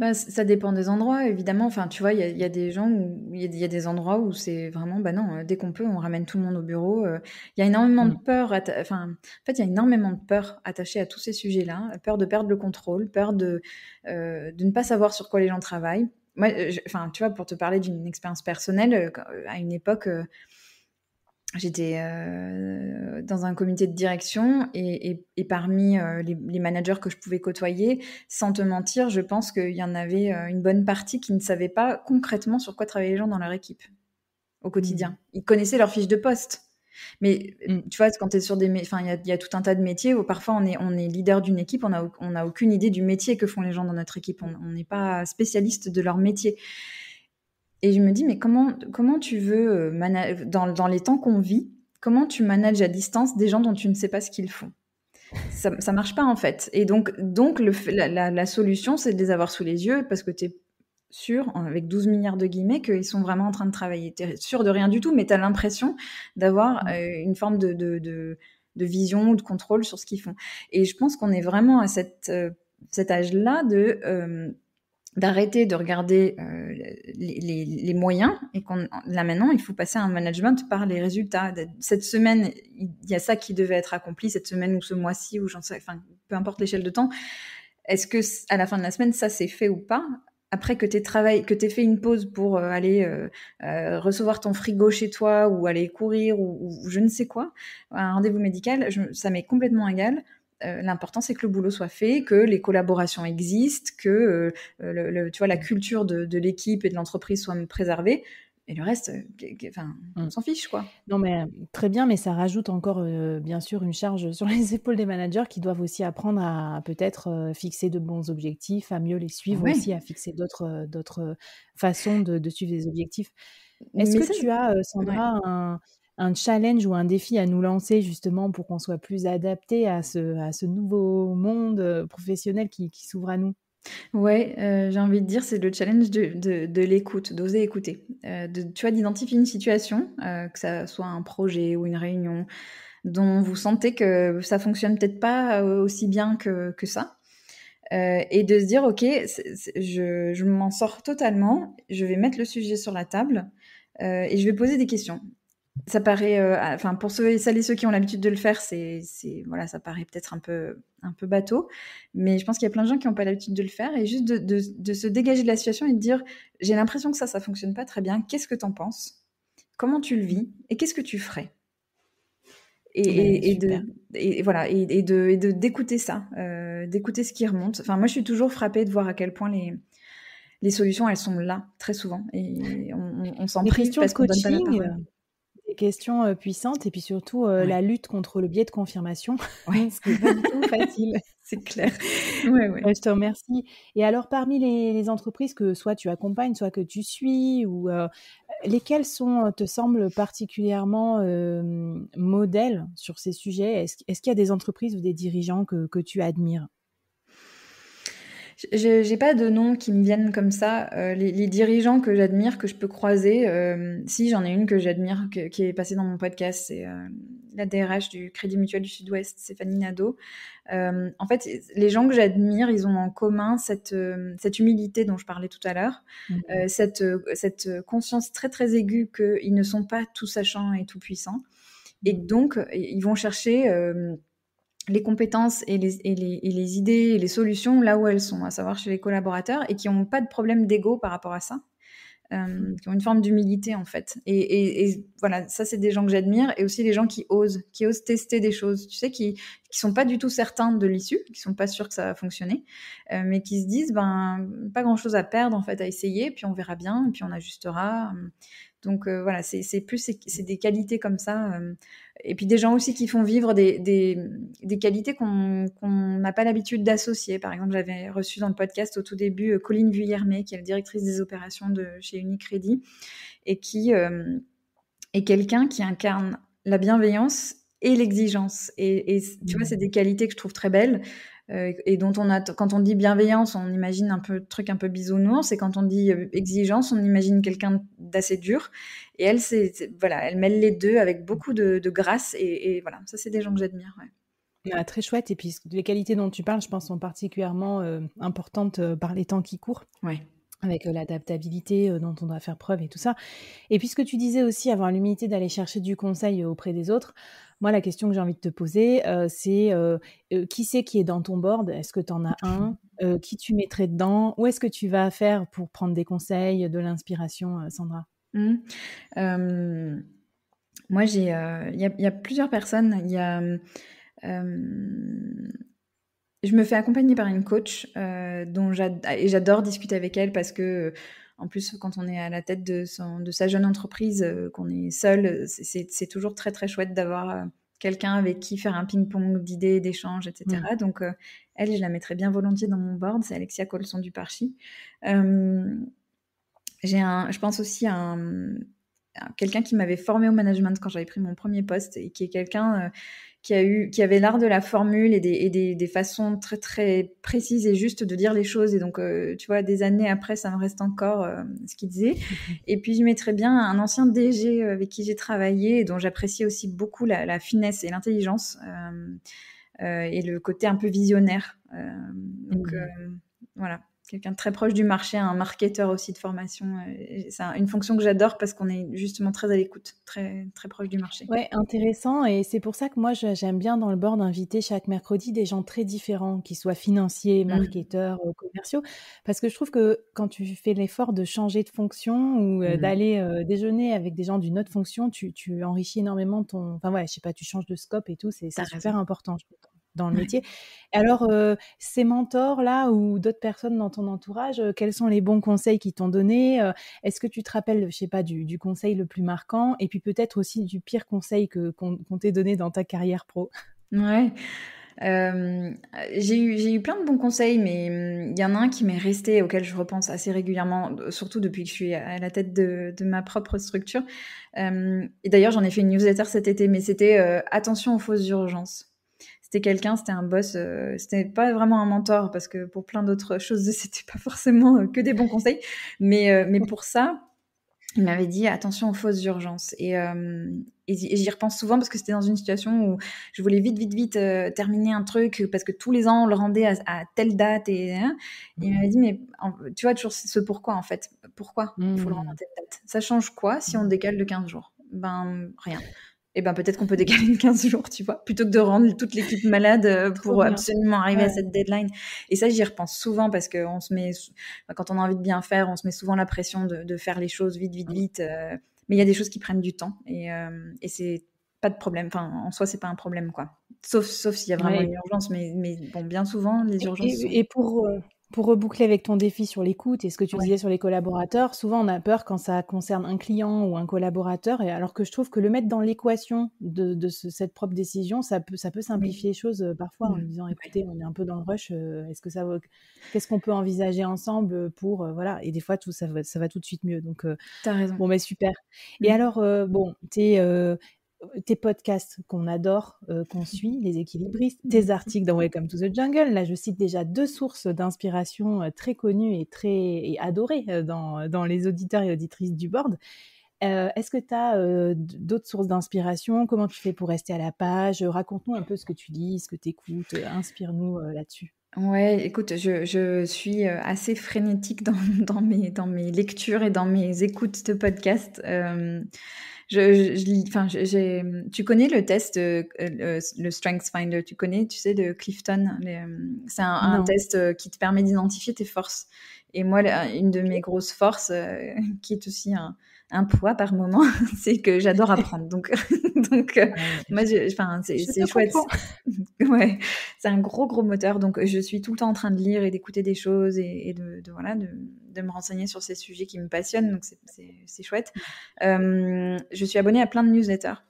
bah, ça dépend des endroits, évidemment. Enfin, tu vois, il y, a des gens il y, des endroits où c'est vraiment, bah non, euh, dès qu'on peut, on ramène tout le monde au bureau. Euh. Il y a énormément de mmh. peur. Enfin, en fait, il y a énormément de peur attachée à tous ces sujets-là. Peur de perdre le contrôle, peur de ne pas savoir sur quoi les gens travaillent moi, euh, enfin, tu vois, pour te parler d'une expérience personnelle, euh, euh, à une époque, j'étais dans un comité de direction et, parmi les, managers que je pouvais côtoyer, sans te mentir, je pense qu'il y en avait une bonne partie qui ne savait pas concrètement sur quoi travaillaient les gens dans leur équipe au quotidien. Mmh. Ils connaissaient leur fiche de poste, mais mm. Mm, tu vois, quand tu sur des. Enfin, il y, a tout un tas de métiers où parfois on est, on est leader d'une équipe, on n'a on a aucune idée du métier que font les gens dans notre équipe. On n'est pas spécialiste de leur métier. Et je me dis, mais comment, comment tu veux, euh, dans, dans les temps qu'on vit, comment tu manages à distance des gens dont tu ne sais pas ce qu'ils font ça, marche pas en fait. Et donc, donc la, solution, c'est de les avoir sous les yeux parce que tu sûr, avec 12 milliards de guillemets, qu'ils sont vraiment en train de travailler. es sûr de rien du tout, mais tu as l'impression d'avoir mm. euh, une forme de, de, de, vision ou de contrôle sur ce qu'ils font. Et je pense qu'on est vraiment à cette, euh, cet âge-là de... Euh, d'arrêter de regarder les, les, moyens et qu'on là maintenant il faut passer à un management par les résultats cette semaine il y a ça qui devait être accompli cette semaine ou ce mois-ci ou j'en sais enfin peu importe l'échelle de temps est-ce que à la fin de la semaine ça s'est fait ou pas après que tu que aies fait une pause pour euh, aller euh, euh, recevoir ton frigo chez toi ou aller courir ou, je ne sais quoi, un rendez-vous médical, ça m'est complètement égal. L'important, c'est que le boulot soit fait, que les collaborations existent, que tu vois, la mm. culture de, de l'équipe et de l'entreprise soit préservée. Et le reste, euh, enfin, on mm. s'en fiche, quoi. Non, mais euh, très bien, mais ça rajoute encore, euh, bien sûr, une charge sur les épaules des managers qui doivent aussi apprendre à, peut-être fixer de bons objectifs, à mieux les suivre aussi, à fixer d'autres, d'autres façons de, suivre des objectifs. Est-ce que tu as, Sandra, un, challenge ou un défi à nous lancer justement pour qu'on soit plus adapté à ce, à ce nouveau monde professionnel qui s'ouvre à nous Ouais, euh, j'ai envie de dire, c'est le challenge de, de, l'écoute, d'oser écouter. Euh, de, tu vois, d'identifier une situation, euh, que ça soit un projet ou une réunion, dont vous sentez que ça fonctionne peut-être pas aussi bien que, que ça. et de se dire, OK, je, je m'en sors totalement, je vais mettre le sujet sur la table et je vais poser des questions ça paraît, euh, enfin pour ceux et celles et ceux qui ont l'habitude de le faire, c'est, voilà, ça paraît peut-être un peu, un peu bateau, mais je pense qu'il y a plein de gens qui n'ont pas l'habitude de le faire et juste de, se dégager de la situation et de dire, j'ai l'impression que ça, ça fonctionne pas très bien. Qu'est-ce que tu en penses Comment tu le vis Et qu'est-ce que tu ferais et, eh ben, et, et, de, et, et, de d'écouter ça, euh, d'écouter ce qui remonte. Enfin, moi, je suis toujours frappée de voir à quel point les solutions, elles sont là très souvent et on, s'en prive parce qu'on donne pas la parole questions euh, puissantes et puis surtout euh, la lutte contre le biais de confirmation. Oui, Ce pas du facile. C'est clair. Euh, je te remercie. Et alors, parmi les, entreprises que soit tu accompagnes, soit que tu suis, ou lesquelles sont, te semblent particulièrement modèles sur ces sujets Est-ce qu'il y a des entreprises ou des dirigeants que tu admires je J'ai pas de noms qui me viennent comme ça. Euh, les, dirigeants que j'admire, que je peux croiser, euh, si j'en ai une que j'admire, qui est passée dans mon podcast, c'est euh, la DRH du Crédit Mutuel du Sud-Ouest, Stéphanie Nadeau. en fait, les gens que j'admire, ils ont en commun cette, cette humilité dont je parlais tout à l'heure, mhm. cette, cette conscience très très aiguë qu'ils ne sont pas tout sachants et tout puissants. Et mhm. donc, ils vont chercher les compétences et les, idées et les solutions là où elles sont, à savoir chez les collaborateurs, et qui n'ont pas de problème d'ego par rapport à ça. Euh, qui ont une forme d'humilité en fait. Et, et voilà, ça c'est des gens que j'admire et aussi les gens qui osent, qui osent tester des choses. Tu sais, qui, qui sont pas du tout certains de l'issue, qui sont pas sûrs que ça va fonctionner, euh, mais qui se disent ben pas grand chose à perdre en fait à essayer, puis on verra bien, puis on ajustera. Donc euh, voilà, c'est plus c'est des qualités comme ça, euh, et puis des gens aussi qui font vivre des, des, des qualités qu'on n'a pas l'habitude d'associer. Par exemple, j'avais reçu dans le podcast au tout début Colline Vuillermé, qui est la directrice des opérations de chez Unicredit, et qui est quelqu'un qui incarne la bienveillance et l'exigence. Et, tu vois, mmh. c'est des qualités que je trouve très belles. Euh, et dont on a, quand on dit bienveillance, on imagine un peu truc un peu bisounours, et quand on dit euh, exigence, on imagine quelqu'un d'assez dur. Et elle, c'est voilà, elle mêle les deux avec beaucoup de, grâce, et, voilà, ça c'est des gens que j'admire. Ouais. Ah, très chouette. Et puis les qualités dont tu parles, je pense, sont particulièrement euh, importantes par les temps qui courent. Ouais avec l'adaptabilité dont on doit faire preuve et tout ça. Et puisque tu disais aussi, avoir l'humilité d'aller chercher du conseil auprès des autres, moi la question que j'ai envie de te poser, c'est qui c'est qui est dans ton board Est-ce que tu en as un mmh. Qui tu mettrais dedans Où est-ce que tu vas faire pour prendre des conseils, de l'inspiration, Sandra mmh. Moi, j'ai, il y, y, a plusieurs personnes. Il y a je me fais accompagner par une coach euh, dont j'adore discuter avec elle parce que, euh, en plus, quand on est à la tête de, de sa jeune entreprise, euh, qu'on est seul, c'est toujours très très chouette d'avoir euh, quelqu'un avec qui faire un ping-pong d'idées, d'échanges, etc. Mmh. Donc, elle, je la mettrais bien volontiers dans mon board. C'est Alexia Colson du Parchi. J'ai un, je pense aussi à un quelqu'un qui m'avait formé au management quand j'avais pris mon premier poste et qui est quelqu'un qui, a eu, qui avait l'art de la formule et, des, et des, des, façons très très précises et justes de dire les choses. Et donc, euh, tu vois, des années après, ça me reste encore euh, ce qu'il disait. Et puis, je mettrais bien un ancien DG euh, avec qui j'ai travaillé et dont j'appréciais aussi beaucoup la, la finesse et l'intelligence euh, et le côté un peu visionnaire. donc, mmh. voilà quelqu'un très proche du marché, un marketeur aussi de formation. C'est euh, une fonction que j'adore parce qu'on est justement très à l'écoute, très, très proche du marché. Oui, intéressant. Et c'est pour ça que moi, j'aime bien dans le board inviter chaque mercredi des gens très différents, qu'ils soient financiers, mmh. marketeurs, euh, commerciaux, parce que je trouve que quand tu fais l'effort de changer de fonction ou euh, mmh. d'aller déjeuner avec des gens d'une autre fonction, tu, enrichis énormément ton. Enfin, ouais, je sais pas, tu changes de scope et tout. C'est super important, je dans le métier. Alors, euh, ces mentors-là ou d'autres personnes dans ton entourage, euh, quels sont les bons conseils qu'ils t'ont donnés euh, Est-ce que tu te rappelles, je sais pas, du, conseil le plus marquant et puis peut-être aussi du pire conseil que, qu'on, t'ait donné dans ta carrière pro Ouais. j'ai, eu, eu plein de bons conseils, mais hum, il y en a un qui m'est resté, auquel je repense assez régulièrement, surtout depuis que je suis à la tête de, de ma propre structure. et d'ailleurs, j'en ai fait une newsletter cet été, mais c'était attention aux fausses urgences c'était quelqu'un, c'était un boss, euh, c'était pas vraiment un mentor parce que pour plein d'autres choses, c'était pas forcément euh, que des bons conseils. Mais, euh, mais pour ça, il m'avait dit attention aux fausses urgences. Et, j'y repense souvent parce que c'était dans une situation où je voulais vite, vite, vite terminer un truc parce que tous les ans on le rendait à, telle date. Et, hein. il mmh. m'avait dit mais tu vois toujours ce pourquoi en fait. Pourquoi il faut le mmh. rendre à telle date Ça change quoi si on mmh. décale de 15 jours Ben rien eh ben peut-être qu'on peut décaler de 15 jours, tu vois, plutôt que de rendre toute l'équipe malade euh, pour absolument arriver à cette deadline. Et ça, j'y repense souvent parce que on se met, quand on a envie de bien faire, on se met souvent la pression de, faire les choses vite, vite, vite. Euh, mais il y a des choses qui prennent du temps euh, et, c'est pas de problème. Enfin, en soi, c'est pas un problème, quoi. Sauf, sauf s'il y a vraiment une urgence, mais, bon, bien souvent, les urgences. Et, pour, pour reboucler avec ton défi sur l'écoute et ce que tu disais sur les collaborateurs, souvent on a peur quand ça concerne un client ou un collaborateur, et alors que je trouve que le mettre dans l'équation de, cette propre décision, ça peut, ça peut simplifier les choses euh, parfois en mmh. disant écoutez, on est un peu dans le rush, euh, est-ce que ça qu'est-ce qu'on peut envisager ensemble pour euh, voilà, et des fois tout ça va, ça va tout de suite mieux. Donc as raison. Bon mais bah, super. Et mmh. alors bon, tu es tes podcasts qu'on adore, euh, qu'on suit, les équilibristes, tes articles dans Welcome to the Jungle. Là, je cite déjà deux sources d'inspiration euh, très connues et très adorées euh, dans, dans, les auditeurs et auditrices du board. Est-ce que tu as d'autres sources d'inspiration Comment tu fais pour rester à la page Raconte-nous un peu ce que tu lis, ce que tu écoutes. Inspire-nous là-dessus. Ouais, écoute, je, suis assez frénétique dans, mes, dans mes lectures et dans mes écoutes de podcasts je, je, enfin, j'ai. tu connais le test, euh, euh, le, Strength Finder, tu connais, tu sais, de Clifton. Euh, c'est un, test qui te permet d'identifier tes forces. Et moi, une de mes grosses forces, qui est aussi un, un poids par moment, c'est que j'adore apprendre. Donc, donc euh, moi, enfin, c'est chouette. ouais, c'est un gros gros moteur. Donc, je suis tout le temps en train de lire et d'écouter des choses et, de, voilà de, me renseigner sur ces sujets qui me passionnent. Donc, c'est chouette. Euh, je suis abonnée à plein de newsletters.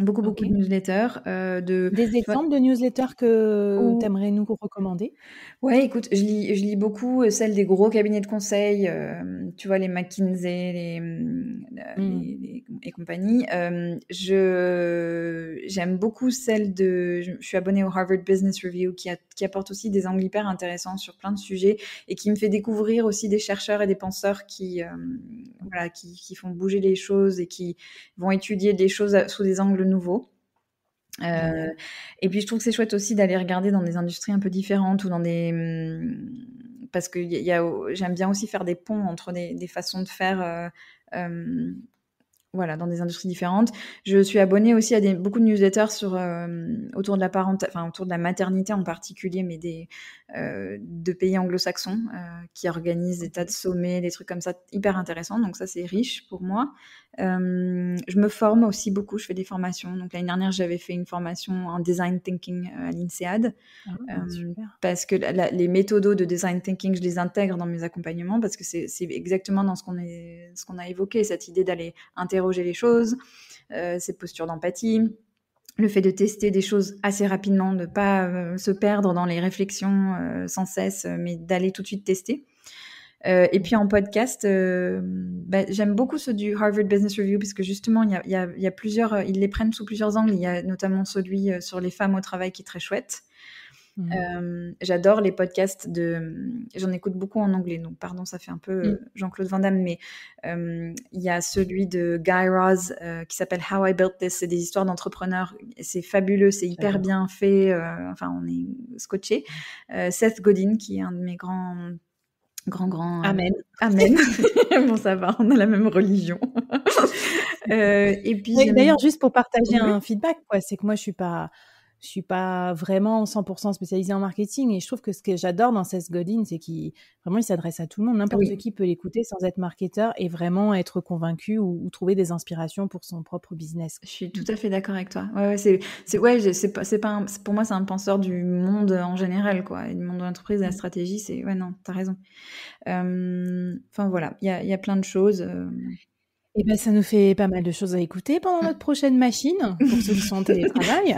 Beaucoup, beaucoup de newsletters. Euh, de... Des exemples de newsletters que tu aimerais nous recommander Ouais, écoute, je lis, je lis beaucoup euh, celles des gros cabinets de conseil, euh, tu vois, les McKinsey les, et hmm. compagnie. je J'aime beaucoup celles de. Je, suis abonnée au Harvard Business Review qui, qui apporte aussi des angles hyper intéressants sur plein de sujets et qui me fait découvrir aussi des chercheurs et des penseurs qui, voilà, qui, qui font bouger les choses et qui vont étudier des choses sous des angles nouveau. Euh, et puis je trouve que c'est chouette aussi d'aller regarder dans des industries un peu différentes ou dans des hum, parce que j'aime bien aussi faire des ponts entre des, façons de faire euh, hum, voilà, dans des industries différentes. Je suis abonnée aussi à des, beaucoup de newsletters sur, euh, autour, de la parente, enfin, autour de la maternité en particulier, mais des, euh, de pays anglo-saxons euh, qui organisent des tas de sommets, des trucs comme ça, hyper intéressants. Donc ça, c'est riche pour moi. je me forme aussi beaucoup, je fais des formations. Donc l'année dernière, j'avais fait une formation en design thinking à l'INSEAD, ah parce que les méthodos de design thinking, je les intègre dans mes accompagnements, parce que c'est exactement dans ce qu'on qu'on a évoqué, cette idée d'aller intégrer interroger les choses, euh, ses postures d'empathie, le fait de tester des choses assez rapidement, de ne pas euh, se perdre dans les réflexions euh, sans cesse, mais d'aller tout de suite tester. et puis en podcast, bah, j'aime beaucoup ceux du Harvard Business Review parce que justement, il y a, plusieurs, ils les prennent sous plusieurs angles. Il y a notamment celui sur les femmes au travail qui est très chouette. Mmh. Euh, j'adore les podcasts de. J'en écoute beaucoup en anglais, donc pardon, ça fait un peu mmh. euh, Jean-Claude Van Damme, mais euh, il y a celui de Guy Raz qui s'appelle How I Built This. C'est des histoires d'entrepreneurs. C'est fabuleux, c'est hyper bien fait. enfin, on est scotché. Seth Godin, qui est un de mes grands grands grands amen amen bon ça va on a la même religion et puis d'ailleurs juste pour partager un feedback c'est que moi je suis pas je suis pas vraiment 100% spécialisée en marketing et je trouve que ce que j'adore dans Seth Godin, c'est qu'il vraiment il s'adresse à tout le monde, n'importe qui peut l'écouter sans être marketeur et vraiment être convaincu ou, trouver des inspirations pour son propre business. Je suis tout à fait d'accord avec toi. Ouais, ouais c'est ouais, c'est pour moi c'est un penseur du monde en général quoi, du monde de l'entreprise, de la mm. stratégie, c'est ouais non, tu as raison. Euh, enfin voilà, il y a, plein de choses. Euh, et eh ben, ça nous fait pas mal de choses à écouter pendant notre prochaine machine, pour ceux qui sont en télétravail.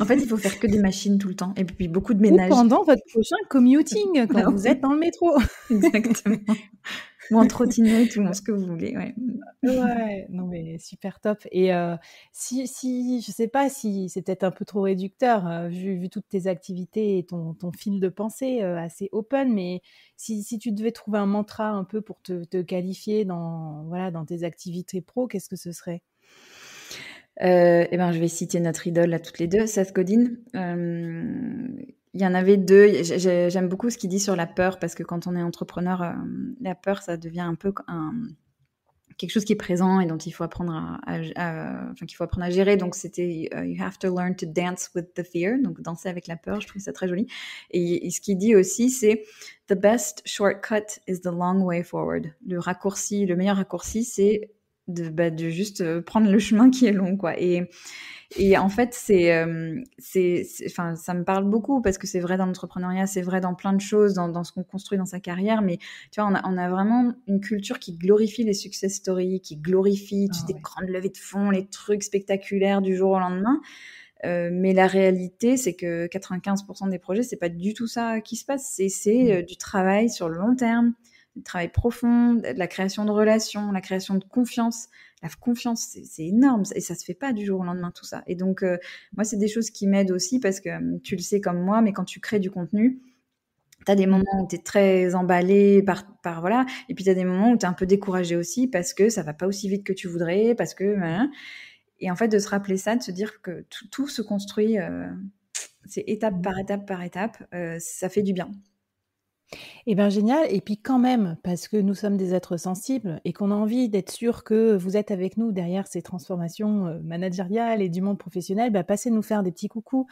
en fait, il faut faire que des machines tout le temps, et puis beaucoup de ménage. Ou pendant votre prochain commuting, quand bah vous êtes dans le métro. Exactement. ou tout tout ce que vous voulez. Ouais. ouais, non mais super top. Et euh, si, si, je sais pas si c'est peut-être un peu trop réducteur euh, vu, toutes tes activités et ton, ton fil de pensée euh, assez open, mais si, tu devais trouver un mantra un peu pour te, qualifier dans, voilà, dans tes activités pro, qu'est-ce que ce serait eh ben, je vais citer notre idole à toutes les deux, Seth Godin, il y en avait deux. J'aime beaucoup ce qu'il dit sur la peur parce que quand on est entrepreneur, euh, la peur, ça devient un peu un, quelque chose qui est présent et dont il faut apprendre à, enfin, qu'il faut apprendre à gérer. Donc c'était euh, you have to learn to dance with the fear, donc danser avec la peur. Je trouve ça très joli. Et, et ce qu'il dit aussi, c'est the best shortcut is the long way forward. Le raccourci, le meilleur raccourci, c'est bah, de, juste euh, prendre le chemin qui est long, quoi. Et, et en fait, c'est, euh, ça me parle beaucoup parce que c'est vrai dans l'entrepreneuriat, c'est vrai dans plein de choses, dans, ce qu'on construit dans sa carrière. Mais tu vois, on a, vraiment une culture qui glorifie les success stories, qui glorifie ah des grandes levées de fonds, les trucs spectaculaires du jour au lendemain. Euh, mais la réalité, c'est que 95% des projets, c'est pas du tout ça qui se passe. C'est, mmh. du travail sur le long terme, le travail profond, la création de relations, la création de confiance. La confiance, c'est énorme et ça se fait pas du jour au lendemain tout ça. Et donc, euh, moi, c'est des choses qui m'aident aussi parce que hum, tu le sais comme moi, mais quand tu crées du contenu, tu as des moments où tu es très emballé par, par voilà, et puis tu as des moments où tu es un peu découragé aussi parce que ça va pas aussi vite que tu voudrais, parce que. Et en fait, de se rappeler ça, de se dire que tout, se construit, euh, c'est étape par étape par étape, euh, ça fait du bien. Eh bien génial, et puis quand même, parce que nous sommes des êtres sensibles et qu'on a envie d'être sûr que vous êtes avec nous derrière ces transformations euh, managériales et du monde professionnel, bah, passez nous faire des petits coucous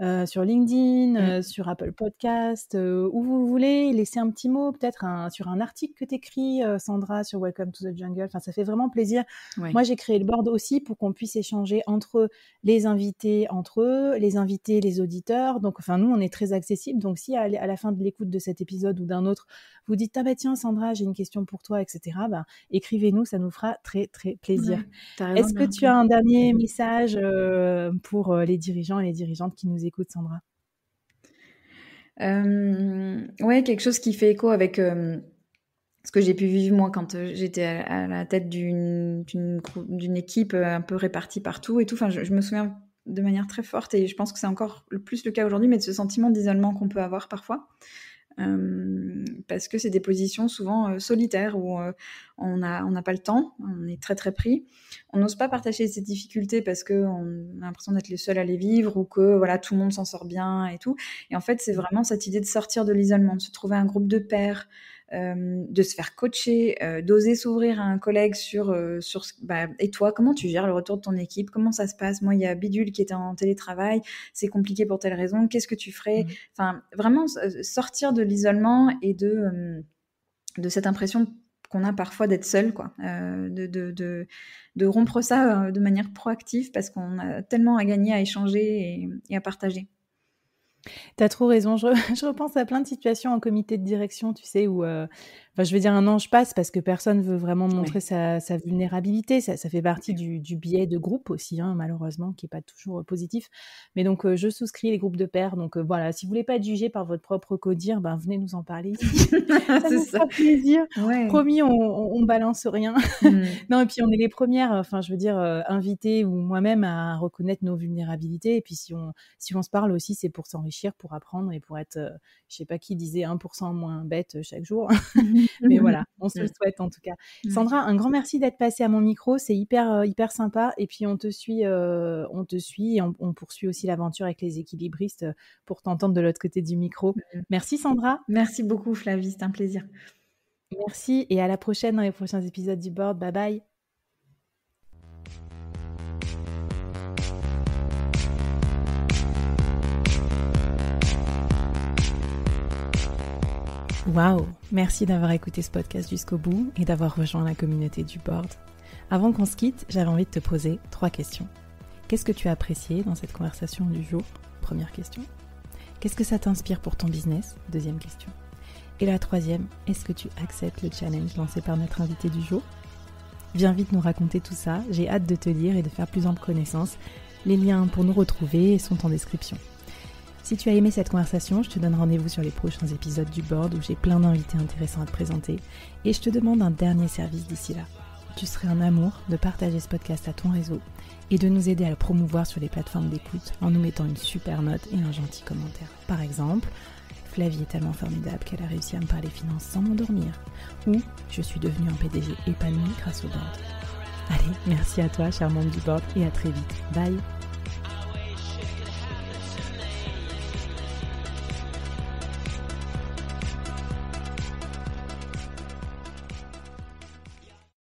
euh, sur LinkedIn, mm. euh, sur Apple Podcast, euh, où vous voulez, laisser un petit mot, peut-être sur un article que tu écris, Sandra, sur Welcome to the Jungle. Enfin, ça fait vraiment plaisir. Moi, j'ai créé le board aussi pour qu'on puisse échanger entre les invités, entre eux, les invités, les auditeurs. Donc, enfin, nous, on est très accessible. Donc, si à, la fin de l'écoute de cet épisode ou d'un autre, vous dites, ah bah, tiens, Sandra, j'ai une question pour toi, etc., bah, écrivez-nous, ça nous fera très, très plaisir. Est-ce que tu as un dernier message pour les dirigeants et les dirigeantes qui nous écoutes, écoute, Sandra. Oui, euh, ouais, quelque chose qui fait écho avec euh, ce que j'ai pu vivre moi quand euh, j'étais à, la tête d'une équipe un peu répartie partout et tout. Enfin, je, me souviens de manière très forte et je pense que c'est encore le plus le cas aujourd'hui, mais de ce sentiment d'isolement qu'on peut avoir parfois. Euh, parce que c'est des positions souvent euh, solitaires où euh, on n'a pas le temps, on est très très pris. On n'ose pas partager ces difficultés parce qu'on a l'impression d'être les seuls à les vivre ou que voilà tout le monde s'en sort bien et tout. Et en fait, c'est mmh. vraiment cette idée de sortir de l'isolement, de se trouver un groupe de pères euh, de se faire coacher, euh, d'oser s'ouvrir à un collègue sur, euh, sur bah, et toi, comment tu gères le retour de ton équipe Comment ça se passe Moi, il y a Bidule qui était en télétravail, c'est compliqué pour telle raison, qu'est-ce que tu ferais mmh. Enfin, vraiment sortir de l'isolement et de, de cette impression qu'on a parfois d'être seul, quoi. de, rompre ça de manière proactive parce qu'on a tellement à gagner, à échanger et à partager. T'as trop raison. Je, repense à plein de situations en comité de direction, tu sais, où euh, Enfin, je veux dire un an, je passe parce que personne veut vraiment montrer sa, sa, vulnérabilité. Ça, ça fait partie du, du, biais de groupe aussi, hein, malheureusement, qui est pas toujours euh, positif. Mais donc, euh, je souscris les groupes de pères. Donc, euh, voilà, si vous voulez pas être par votre propre codir, ben, venez nous en parler ici. ça nous fera plaisir. Promis, on, on, balance rien. Mmh. non, et puis, on est les premières, enfin, je veux dire, invitées ou moi-même à reconnaître nos vulnérabilités. Et puis, si on, si on se parle aussi, c'est pour s'enrichir, pour apprendre et pour être, je sais pas qui disait, 1% moins bête chaque jour. Mmh. Mais voilà, on se le souhaite en tout cas. Sandra, un grand merci d'être passée à mon micro. C'est hyper, euh, hyper sympa. Et puis, on te suit, euh, on te suit et on, on poursuit aussi l'aventure avec les équilibristes euh, pour t'entendre de l'autre côté du micro. Merci, Sandra. Merci beaucoup, Flavie. C'est un plaisir. Merci et à la prochaine dans les prochains épisodes du board. Bye bye. Wow, Merci d'avoir écouté ce podcast jusqu'au bout et d'avoir rejoint la communauté du board. Avant qu'on se quitte, j'avais envie de te poser trois questions. Qu'est-ce que tu as apprécié dans cette conversation du jour Première question. Qu'est-ce que ça t'inspire pour ton business Deuxième question. Et la troisième, est-ce que tu acceptes le challenge lancé par notre invité du jour Viens vite nous raconter tout ça, j'ai hâte de te lire et de faire plus ample connaissance. Les liens pour nous retrouver sont en description. Si tu as aimé cette conversation, je te donne rendez-vous sur les prochains épisodes du board où j'ai plein d'invités intéressants à te présenter et je te demande un dernier service d'ici là. Tu serais un amour de partager ce podcast à ton réseau et de nous aider à le promouvoir sur les plateformes d'écoute en nous mettant une super note et un gentil commentaire. Par exemple, Flavie est tellement formidable qu'elle a réussi à me parler finances sans m'endormir. Ou je suis devenue un PDG épanoui grâce au board. Allez, merci à toi, cher membre du board, et à très vite. Bye!